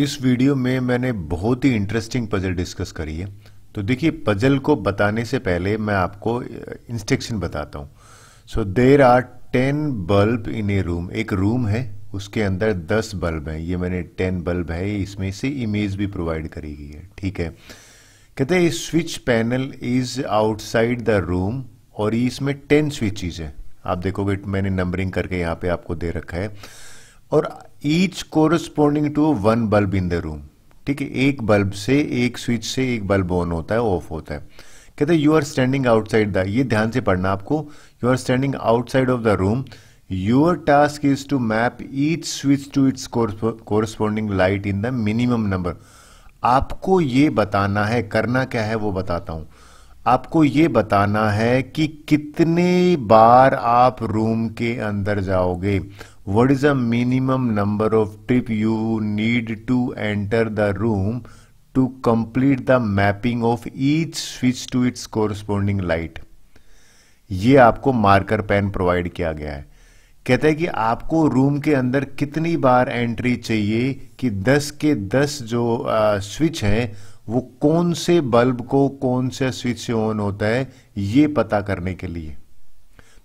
इस वीडियो में मैंने बहुत ही इंटरेस्टिंग पजल डिस्कस करी है तो देखिए पजल को बताने से पहले मैं आपको इंस्ट्रक्शन बताता हूँ so there are ten bulb in a room एक रूम है उसके अंदर दस बल्ब हैं ये मैंने टेन बल्ब है इसमें से इमेज भी प्रोवाइड करी गई है ठीक है कहते हैं switch panel is outside the room और इसमें टेन स्विचेज हैं आप देखोगे मैंने नंबरिंग करके यहाँ पे आपको दे रखा है और each corresponding to one bulb in the room ठीक है एक बल्ब से एक स्विच से एक बल्ब ऑन होता है ऑफ होता है कहते you are standing outside the ये ध्यान से पढ़ना आपको you are standing outside of the room your task is to map each switch to its corresponding light in the minimum number आपको ये बताना है करना क्या है वो बताता हूं आपको ये बताना है कि कितने बार आप रूम के अंदर जाओगे what is a minimum number of trip you need to enter the room to complete the mapping of each switch to its corresponding light ये आपको मार्कर पेन प्रोवाइड किया गया है कहते हैं कि आपको रूम के अंदर कितनी बार एंट्री चाहिए कि 10 के 10 जो स्विच हैं वो कौन से बल्ब को कौन से स्विच से ऑन होता है ये पता करने के लिए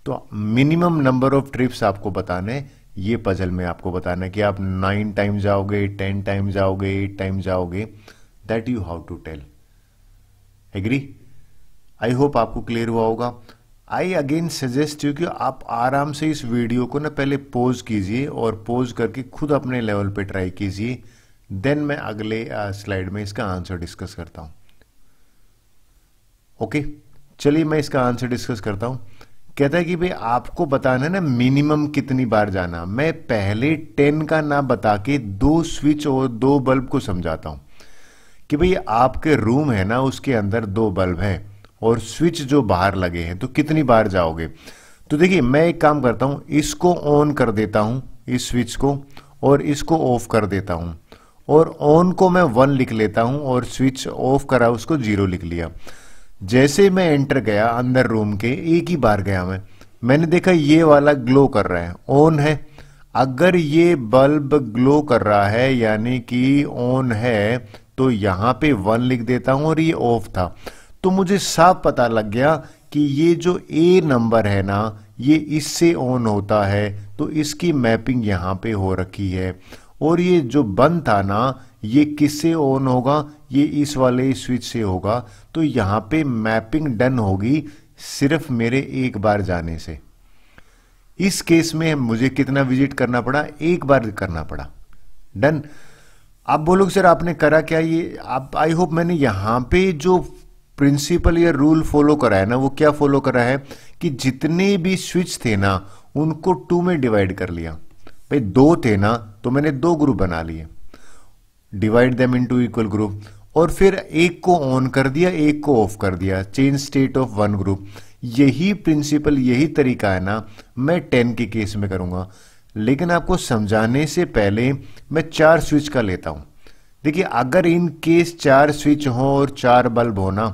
तो मिनिमम नंबर ऑफ ट्रिप्स आपको बताने ये पजल में आपको बताना है कि आप नाइन टाइम जाओगे टेन टाइम जाओगे एट टाइम जाओगे that you how to tell agree I hope आपको क्लियर हुआ होगा आई अगेन सजेस्ट यू कि आप आराम से इस वीडियो को ना पहले पोज कीजिए और पोज करके खुद अपने लेवल पे ट्राई कीजिए देन मैं अगले स्लाइड में इसका आंसर डिस्कस करता हूं ओके चलिए मैं इसका आंसर डिस्कस करता हूं कहता है कि भाई आपको बताना है ना मिनिमम कितनी बार जाना मैं पहले टेन का ना बता के दो स्विच और दो बल्ब को समझाता हूं कि भाई आपके रूम है ना उसके अंदर दो बल्ब हैं और स्विच जो बाहर लगे हैं तो कितनी बार जाओगे तो देखिए मैं एक काम करता हूं इसको ऑन कर देता हूं इस स्विच को और इसको ऑफ कर देता हूं और ऑन को मैं वन लिख लेता हूं और स्विच ऑफ करा उसको जीरो लिख लिया जैसे मैं एंटर गया अंदर रूम के एक ही बार गया मैं मैंने देखा ये वाला ग्लो कर रहा है ऑन है अगर ये बल्ब ग्लो कर रहा है यानी कि ऑन है तो यहाँ पे वन लिख देता हूँ और ये ऑफ था तो मुझे साफ पता लग गया कि ये जो ए नंबर है ना ये इससे ऑन होता है तो इसकी मैपिंग यहां पे हो रखी है और ये जो बंद था ना ये किससे ऑन होगा ये इस वाले स्विच से होगा तो यहां पे मैपिंग डन होगी सिर्फ मेरे एक बार जाने से इस केस में मुझे कितना विजिट करना पड़ा एक बार करना पड़ा डन आप बोलोगे सर आपने करा क्या ये आप आई होप मैंने यहां पे जो प्रिंसिपल या रूल फॉलो करा है ना वो क्या फॉलो करा है कि जितने भी स्विच थे ना उनको टू में डिवाइड कर लिया भाई दो थे ना तो मैंने दो ग्रुप बना लिए divide them into equal group और फिर एक को ऑन कर दिया एक को ऑफ कर दिया change state of one group यही प्रिंसिपल यही तरीका है ना मैं टेन के केस में करूंगा लेकिन आपको समझाने से पहले मैं चार स्विच का लेता हूं देखिए अगर इन केस चार स्विच हो और चार बल्ब हो ना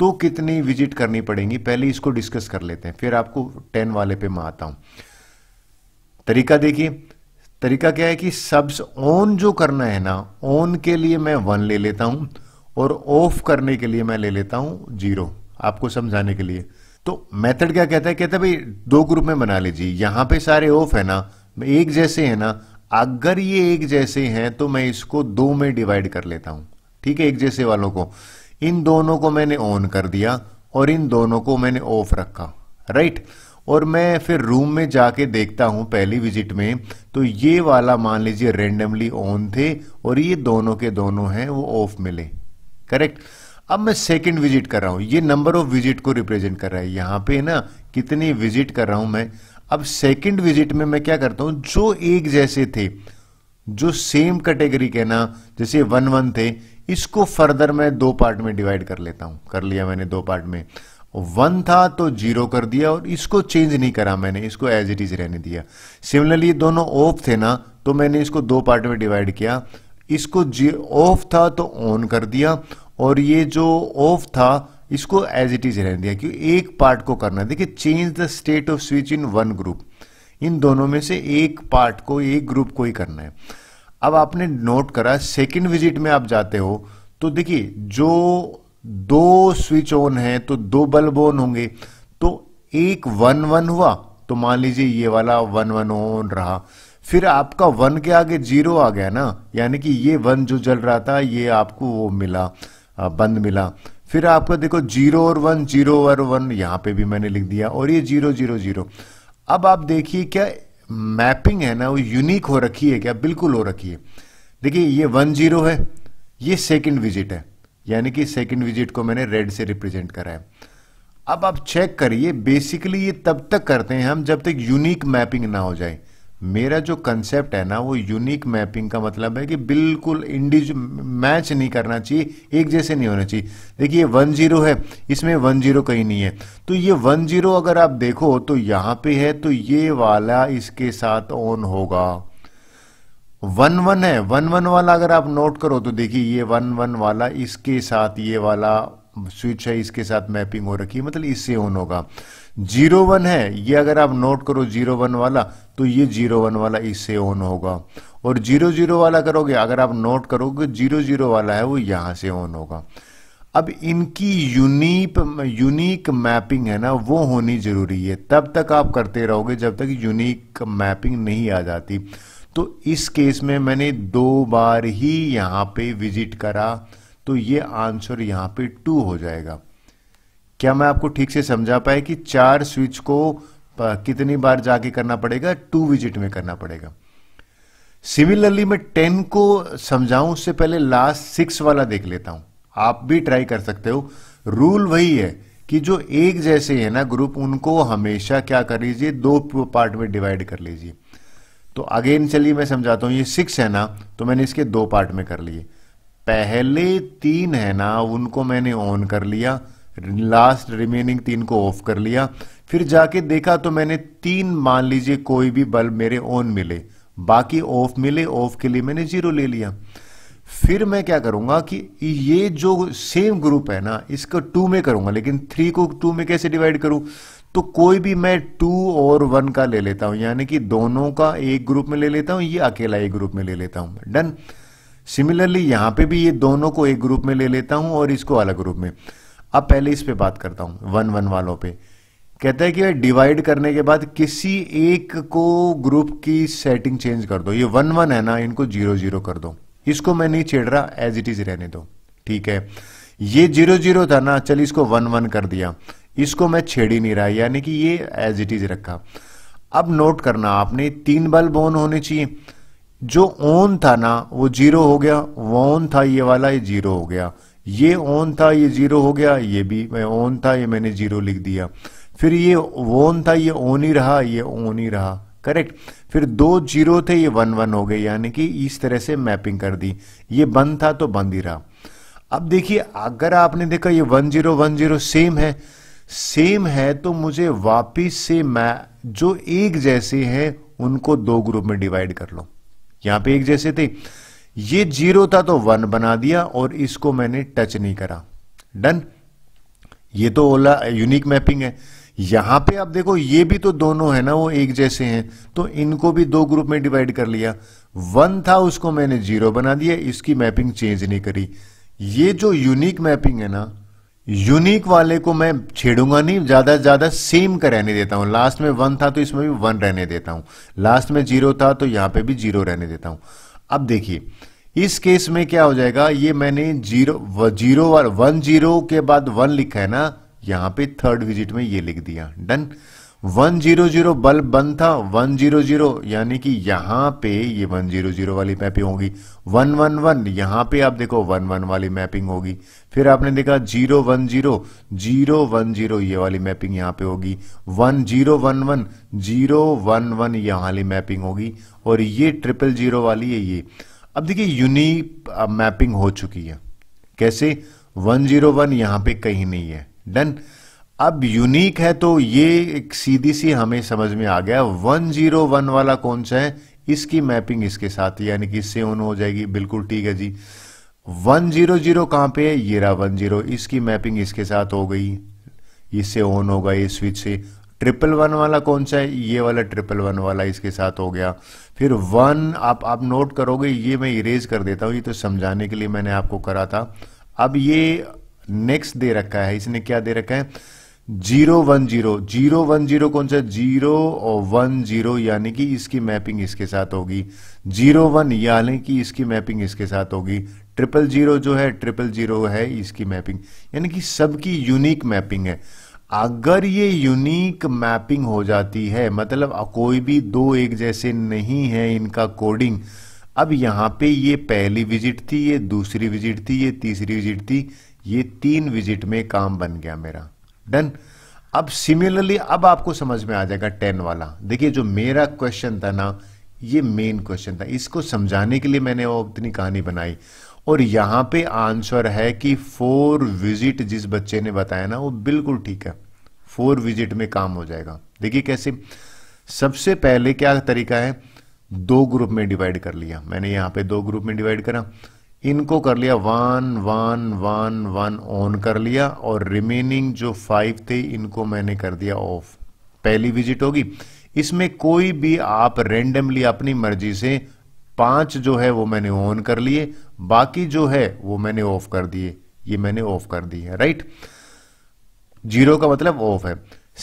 तो कितनी विजिट करनी पड़ेगी पहले इसको डिस्कस कर लेते हैं फिर आपको टेन वाले पे मैं आता हूं तरीका देखिए तरीका क्या है कि सब्स ऑन जो करना है ना ऑन के लिए मैं वन ले लेता हूं और ऑफ करने के लिए मैं ले लेता हूं जीरो आपको समझाने के लिए तो मेथड क्या कहता है कहता है भाई दो ग्रुप में बना लीजिए यहां पे सारे ऑफ है ना एक जैसे है ना अगर ये एक जैसे हैं तो मैं इसको दो में डिवाइड कर लेता हूं ठीक है एक जैसे वालों को इन दोनों को मैंने ऑन कर दिया और इन दोनों को मैंने ऑफ रखा राइट right? और मैं फिर रूम में जाके देखता हूं पहली विजिट में तो ये वाला मान लीजिए रेंडमली ऑन थे और ये दोनों के दोनों हैं वो ऑफ मिले करेक्ट अब मैं सेकंड विजिट कर रहा हूं ये नंबर ऑफ विजिट को रिप्रेजेंट कर रहा है यहां पे ना कितनी विजिट कर रहा हूं मैं अब सेकंड विजिट में मैं क्या करता हूं जो एक जैसे थे जो सेम कैटेगरी के ना जैसे वन वन थे इसको फर्दर मैं दो पार्ट में डिवाइड कर लेता हूं कर लिया मैंने दो पार्ट में वन था तो जीरो कर दिया और इसको चेंज नहीं करा मैंने इसको एज इट इज रहने दिया सिमिलरली दोनों ऑफ थे ना तो मैंने इसको दो पार्ट में डिवाइड किया इसको ऑफ था तो ऑन कर दिया और ये जो ऑफ था इसको एज इट इज रहने दिया क्योंकि एक पार्ट को करना है देखिए change the state of switch in one group इन दोनों में से एक पार्ट को एक ग्रुप को ही करना है अब आपने नोट करा सेकेंड विजिट में आप जाते हो तो देखिए जो दो स्विच ऑन है तो दो बल्ब ऑन होंगे तो एक वन वन हुआ तो मान लीजिए ये वाला वन वन ऑन रहा फिर आपका वन के आगे जीरो आ गया ना यानी कि ये वन जो जल रहा था ये आपको वो मिला बंद मिला फिर आपका देखो जीरो और वन जीरो और वन यहां पे भी मैंने लिख दिया और ये जीरो जीरो जीरो अब आप देखिए क्या मैपिंग है ना वो यूनिक हो रखी है क्या बिल्कुल हो रखी है देखिए ये वन जीरो है ये सेकंड विजिट है यानी कि सेकंड विजिट को मैंने रेड से रिप्रेजेंट करा है अब आप चेक करिए बेसिकली ये तब तक करते हैं हम जब तक यूनिक मैपिंग ना हो जाए मेरा जो कंसेप्ट है ना वो यूनिक मैपिंग का मतलब है कि बिल्कुल इंडिज मैच नहीं करना चाहिए एक जैसे नहीं होना चाहिए देखिए वन जीरो है इसमें वन जीरो कहीं नहीं है तो ये वन जीरो अगर आप देखो तो यहां पे है तो ये वाला इसके साथ ऑन होगा वन वन है वन वन वाला अगर आप नोट करो तो देखिए ये वन वन वाला इसके साथ ये वाला स्विच है इसके साथ मैपिंग हो रखी है मतलब इससे ऑन होगा जीरो वन है ये अगर आप नोट करो जीरो वन वाला तो ये जीरो वन वाला इससे ऑन होगा और जीरो जीरो वाला करोगे अगर आप नोट करोगे जीरो जीरो वाला है वो यहां से ऑन होगा अब इनकी यूनिक यूनिक मैपिंग है ना वो होनी जरूरी है तब तक आप करते रहोगे जब तक यूनिक मैपिंग नहीं आ जाती तो इस केस में मैंने दो बार ही यहां पे विजिट करा तो ये आंसर यहां पे टू हो जाएगा क्या मैं आपको ठीक से समझा पाया कि चार स्विच को कितनी बार जाके करना पड़ेगा टू विजिट में करना पड़ेगा सिमिलरली मैं टेन को समझाऊं उससे पहले लास्ट सिक्स वाला देख लेता हूं आप भी ट्राई कर सकते हो रूल वही है कि जो एक जैसे है ना ग्रुप उनको हमेशा क्या कर लीजिए दो पार्ट में डिवाइड कर लीजिए तो अगेन चलिए मैं समझाता हूं ये सिक्स है ना तो मैंने इसके दो पार्ट में कर लिए पहले तीन है ना उनको मैंने ऑन कर लिया लास्ट रिमेनिंग तीन को ऑफ कर लिया फिर जाके देखा तो मैंने तीन मान लीजिए कोई भी बल्ब मेरे ऑन मिले बाकी ऑफ मिले ऑफ के लिए मैंने जीरो ले लिया फिर मैं क्या करूंगा कि ये जो सेम ग्रुप है ना इसको टू में करूंगा लेकिन थ्री को टू में कैसे डिवाइड करूं तो कोई भी मैं टू और वन का ले लेता हूं यानी कि दोनों का एक ग्रुप में ले लेता हूं ये अकेला एक ग्रुप में ले लेता हूं डन सिमिलरली यहां पे भी ये दोनों को एक ग्रुप में ले लेता हूं और इसको अलग ग्रुप में अब पहले इस पे बात करता हूं वन वन वालों पे कहता है कि डिवाइड करने के बाद किसी एक को ग्रुप की सेटिंग चेंज कर दो ये वन वन है ना इनको जीरो जीरो कर दो इसको मैं नहीं छेड़ रहा एज इट इज रहने दो ठीक है ये जीरो जीरो था ना चलिए इसको वन वन कर दिया इसको मैं छेड़ ही नहीं रहा यानी कि ये एज इट इज रखा अब नोट करना आपने तीन बल्ब ऑन होने चाहिए जो ऑन था ना वो जीरो हो गया वो ऑन था ये वाला ये जीरो हो गया ये ऑन था ये जीरो हो गया ये भी मैं ऑन था ये मैंने जीरो लिख दिया फिर ये ऑन था ये ऑन ही रहा ये ऑन ही रहा करेक्ट फिर दो जीरो थे ये वन वन हो गए यानी कि इस तरह से मैपिंग कर दी ये बंद था तो बंद ही रहा अब देखिए अगर आपने देखा ये one zero one zero same है सेम है तो मुझे वापिस से मैं जो एक जैसे हैं उनको दो ग्रुप में डिवाइड कर लो यहां पे एक जैसे थे ये जीरो था तो वन बना दिया और इसको मैंने टच नहीं करा डन ये तो ओला यूनिक मैपिंग है यहां पे आप देखो ये भी तो दोनों है ना वो एक जैसे हैं तो इनको भी दो ग्रुप में डिवाइड कर लिया वन था उसको मैंने जीरो बना दिया इसकी मैपिंग चेंज नहीं करी ये जो यूनिक मैपिंग है ना यूनिक वाले को मैं छेड़ूंगा नहीं ज़्यादा से ज़्यादा सेम का रहने देता हूं लास्ट में वन था तो इसमें भी वन रहने देता हूं लास्ट में जीरो था तो यहां पे भी जीरो रहने देता हूं अब देखिए इस केस में क्या हो जाएगा ये मैंने जीरो जीरो और वन जीरो के बाद वन लिखा है ना यहां पे थर्ड विजिट में ये लिख दिया डन 100 बल्ब बंद था 100 यानी कि यहां पे ये 100 वाली मैपिंग होगी 111 यहां पे आप देखो 11 वाली मैपिंग होगी फिर आपने देखा 010 010 ये वाली मैपिंग यहां पे होगी 1011 011 यहां वाली मैपिंग होगी और ये ट्रिपल जीरो वाली है ये अब देखिए यूनिक मैपिंग हो चुकी है कैसे 101 यहां पर कहीं नहीं है डन अब यूनिक है तो ये एक सीधी सी हमें समझ में आ गया 101 वाला कौन सा है इसकी मैपिंग इसके साथ यानी कि इससे ऑन हो जाएगी बिल्कुल ठीक है जी 100 कहां पे है ये रहा जीरो इसकी मैपिंग इसके साथ हो गई इससे ऑन होगा ये स्विच से ट्रिपल वन वाला कौन सा है ये वाला ट्रिपल वन वाला इसके साथ हो गया फिर वन आप आप नोट करोगे ये मैं इरेज कर देता हूँ ये तो समझाने के लिए मैंने आपको करा था अब ये नेक्स्ट दे रखा है इसने क्या दे रखा है zero one zero zero one zero कौन सा जीरो और वन जीरो यानी कि इसकी मैपिंग इसके साथ होगी जीरो वन यानी कि इसकी मैपिंग इसके साथ होगी ट्रिपल जीरो जो है ट्रिपल जीरो है इसकी मैपिंग यानी कि सबकी यूनिक मैपिंग है अगर ये यूनिक मैपिंग हो जाती है मतलब कोई भी दो एक जैसे नहीं है इनका कोडिंग अब यहाँ पे ये पहली विजिट थी ये दूसरी विजिट थी ये तीसरी विजिट थी ये तीन विजिट में काम बन गया मेरा डन अब सिमिलरली अब आपको समझ में आ जाएगा टेन वाला देखिए जो मेरा क्वेश्चन था ना ये मेन क्वेश्चन था इसको समझाने के लिए मैंने वो अपनी कहानी बनाई और यहां पे आंसर है कि फोर विजिट जिस बच्चे ने बताया ना वो बिल्कुल ठीक है फोर विजिट में काम हो जाएगा देखिए कैसे सबसे पहले क्या तरीका है दो ग्रुप में डिवाइड कर लिया मैंने यहां पे दो ग्रुप में डिवाइड करा इनको कर लिया one one one one on कर लिया और रिमेनिंग जो फाइव थे इनको मैंने कर दिया ऑफ पहली विजिट होगी इसमें कोई भी आप रेंडमली अपनी मर्जी से पांच जो है वो मैंने ऑन कर लिए बाकी जो है वो मैंने ऑफ कर दिए ये मैंने ऑफ कर दी है राइट जीरो का मतलब ऑफ है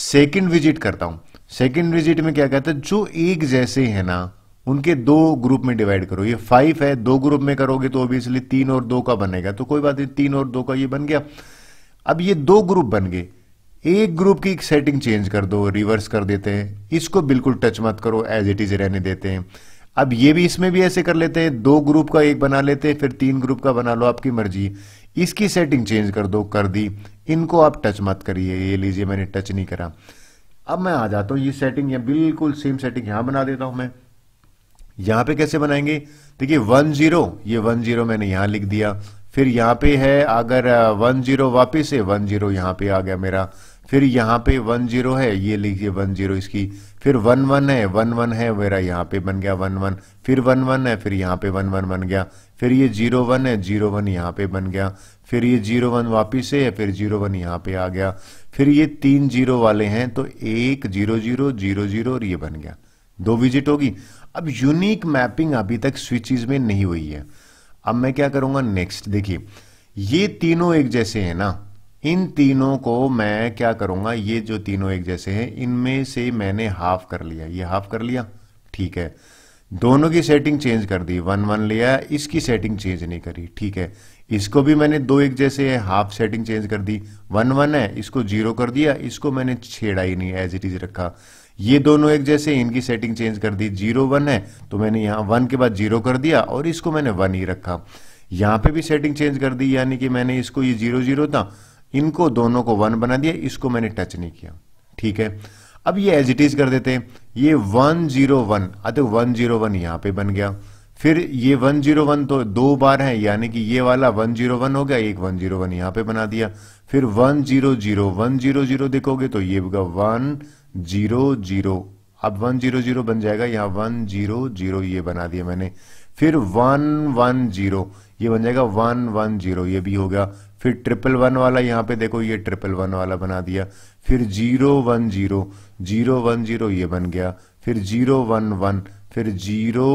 सेकंड विजिट करता हूं सेकंड विजिट में क्या कहता है जो एक जैसे है ना उनके दो ग्रुप में डिवाइड करो ये फाइव है दो ग्रुप में करोगे तो ऑब्वियसली तीन और दो का बनेगा तो कोई बात नहीं तीन और दो का ये बन गया अब ये दो ग्रुप बन गए एक ग्रुप की सेटिंग चेंज कर दो रिवर्स कर देते हैं इसको बिल्कुल टच मत करो एज इट इज रहने देते हैं अब ये भी इसमें भी ऐसे कर लेते हैं दो ग्रुप का एक बना लेते हैं फिर तीन ग्रुप का बना लो आपकी मर्जी इसकी सेटिंग चेंज कर दो कर दी इनको आप टच मत करिए ये लीजिए मैंने टच नहीं करा अब मैं आ जाता हूँ ये सेटिंग या बिल्कुल सेम सेटिंग यहां बना देता हूं मैं यहां पे कैसे बनाएंगे देखिए वन जीरो ये वन जीरो मैंने यहां लिख दिया फिर यहाँ पे है अगर वन जीरो वापिस है वन जीरो यहां पे आ गया मेरा फिर यहां पे वन जीरो है ये लिखिए वन जीरो इसकी फिर वन वन है वन वन है मेरा यहां पे बन गया वन वन फिर वन वन है फिर यहाँ पे वन वन बन गया फिर ये जीरो वन है जीरो वन यहाँ पे बन गया फिर ये जीरो वन वापिस है फिर जीरो वन यहाँ पे आ गया फिर ये तीन जीरो वाले हैं तो एक जीरो जीरो जीरो जीरो और ये बन गया दो विजिट होगी अब यूनिक मैपिंग अभी तक स्विचेज में नहीं हुई है अब मैं क्या करूंगा नेक्स्ट देखिए ये तीनों एक जैसे हैं ना इन तीनों को मैं क्या करूंगा ये जो तीनों एक जैसे हैं इनमें से मैंने हाफ कर लिया ये हाफ कर लिया ठीक है दोनों की सेटिंग चेंज कर दी वन वन लिया इसकी सेटिंग चेंज नहीं करी ठीक है इसको भी मैंने दो एक जैसे है हाफ सेटिंग चेंज कर दी वन वन है इसको जीरो कर दिया इसको मैंने छेड़ा ही नहीं एज इट इज रखा ये दोनों एक जैसे इनकी सेटिंग चेंज कर दी जीरो वन है तो मैंने यहाँ वन के बाद जीरो कर दिया और इसको मैंने वन ही रखा यहाँ पे भी सेटिंग चेंज कर दी यानी कि मैंने इसको ये जीरो जीरो था इनको दोनों को वन बना दिया इसको मैंने टच नहीं किया ठीक है अब ये एज इट इज कर देते हैं ये वन जीरो वन अत वन जीरो वन यहाँ पे बन गया फिर ये वन जीरो वन तो दो बार है यानी कि ये वाला वन जीरो वन हो गया एक वन जीरो वन यहाँ पे बना दिया फिर one zero zero one zero zero देखोगे तो ये होगा वन जीरो जीरो अब वन जीरो जीरो बन जाएगा यहाँ वन जीरो जीरो ये बना दिया मैंने फिर वन वन जीरो ये बन जाएगा वन वन जीरो ये भी हो गया फिर ट्रिपल वन वाला यहाँ पे देखो ये ट्रिपल वन वाला बना दिया फिर zero one zero zero one zero ये बन गया फिर जीरो वन वन फिर zero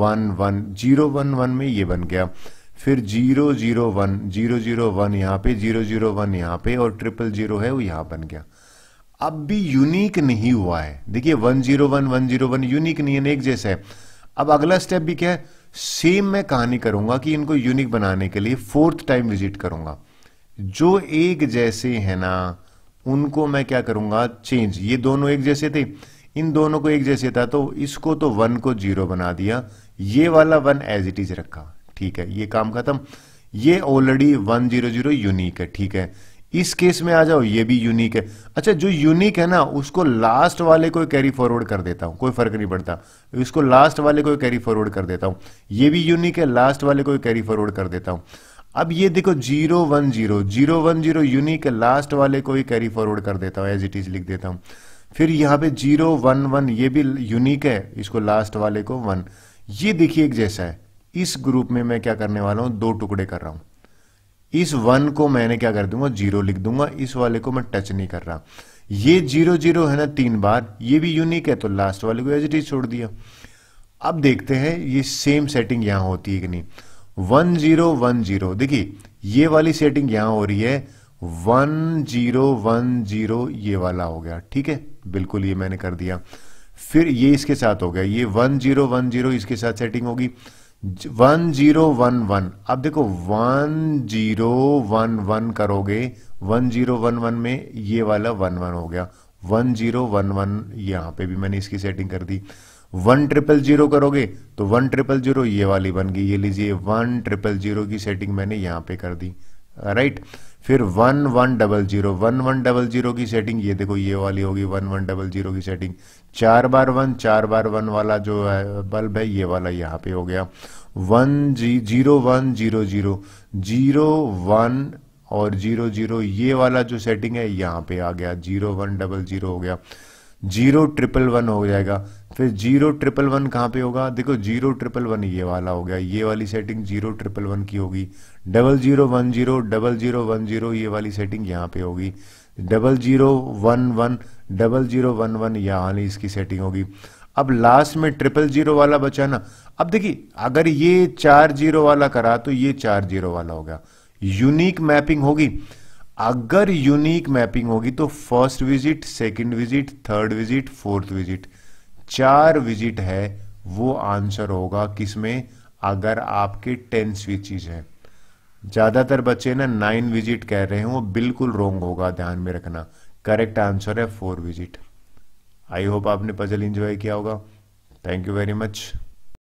one one zero one one में ये बन गया फिर zero zero one zero zero one यहाँ पे जीरो जीरो वन यहाँ पे और ट्रिपल जीरो है वो यहाँ बन गया अब भी यूनिक नहीं हुआ है देखिए 101 101 यूनिक नहीं है एक जैसे है अब अगला स्टेप भी क्या है सेम मैं कहानी करूंगा कि इनको यूनिक बनाने के लिए फोर्थ टाइम विजिट करूंगा जो एक जैसे है ना उनको मैं क्या करूंगा चेंज ये दोनों एक जैसे थे इन दोनों को एक जैसे था तो इसको तो वन को जीरो बना दिया ये वाला वन एज इट इज रखा ठीक है ये काम खत्म ये already one zero zero unique है ठीक है इस केस में आ जाओ ये भी यूनिक है अच्छा जो यूनिक है ना उसको लास्ट वाले को कैरी फॉरवर्ड कर देता हूं कोई फर्क नहीं पड़ता इसको लास्ट वाले को कैरी फॉरवर्ड कर देता हूं ये भी यूनिक है लास्ट वाले को कैरी फॉरवर्ड कर देता हूं अब ये देखो zero one zero zero one zero unique last वाले को ही कैरी फॉरवर्ड कर देता हूं एज इट इज लिख देता हूं फिर यहां पे जीरो वन वन ये भी यूनिक है इसको लास्ट वाले को वन ये देखिए एक जैसा है इस ग्रुप में मैं क्या करने वाला हूं दो टुकड़े कर रहा हूं इस वन को मैंने क्या कर दूंगा जीरो लिख दूंगा इस वाले को मैं टच नहीं कर रहा ये जीरो जीरो है ना तीन बार ये भी यूनिक है तो लास्ट वाले को एज इट इज छोड़ दिया अब देखते हैं ये सेम सेटिंग यहां होती है कि नहीं वन जीरो वन जीरो देखिए ये वाली सेटिंग यहां हो रही है वन जीरो वन जीरो ये वाला हो गया ठीक है बिल्कुल ये मैंने कर दिया फिर ये इसके साथ हो गया ये वन जीरो वन जीरो इसके साथ सेटिंग होगी वन जीरो वन वन अब देखो वन जीरो वन वन करोगे वन जीरो वन वन में ये वाला वन वन हो गया वन जीरो वन वन यहां पे भी मैंने इसकी सेटिंग कर दी वन ट्रिपल जीरो करोगे तो वन ट्रिपल जीरो ये वाली बन गई ये लीजिए वन ट्रिपल जीरो की सेटिंग मैंने यहां पे कर दी राइट फिर one one double zero one one double zero की सेटिंग ये देखो ये वाली होगी वन वन डबल जीरो की सेटिंग चार बार वन चार बार वन वाला जो है बल्ब है ये वाला यहाँ पे हो गया वन जी zero one zero zero zero one और जीरो जीरो ये वाला जो सेटिंग है यहाँ पे आ गया जीरो वन डबल जीरो हो गया जीरो ट्रिपल वन हो जाएगा फिर जीरो ट्रिपल वन कहाँ पे होगा देखो जीरो ट्रिपल वन ये वाला हो गया ये वाली सेटिंग जीरो ट्रिपल वन की होगी double zero one zero double zero one zero ये वाली सेटिंग यहाँ पे होगी double zero one one double zero one one या आनी इसकी सेटिंग होगी अब लास्ट में ट्रिपल जीरो वाला बचा ना अब देखिए अगर ये चार जीरो वाला करा तो ये चार जीरो वाला होगा यूनिक मैपिंग होगी अगर यूनिक मैपिंग होगी तो first visit second visit third visit fourth visit चार विजिट है वो आंसर होगा किसमें अगर आपके टेन चीज है ज्यादातर बच्चे ना नाइन विजिट कह रहे हैं वो बिल्कुल रोंग होगा ध्यान में रखना करेक्ट आंसर है फोर विजिट आई होप आपने पजल इंजॉय किया होगा थैंक यू वेरी मच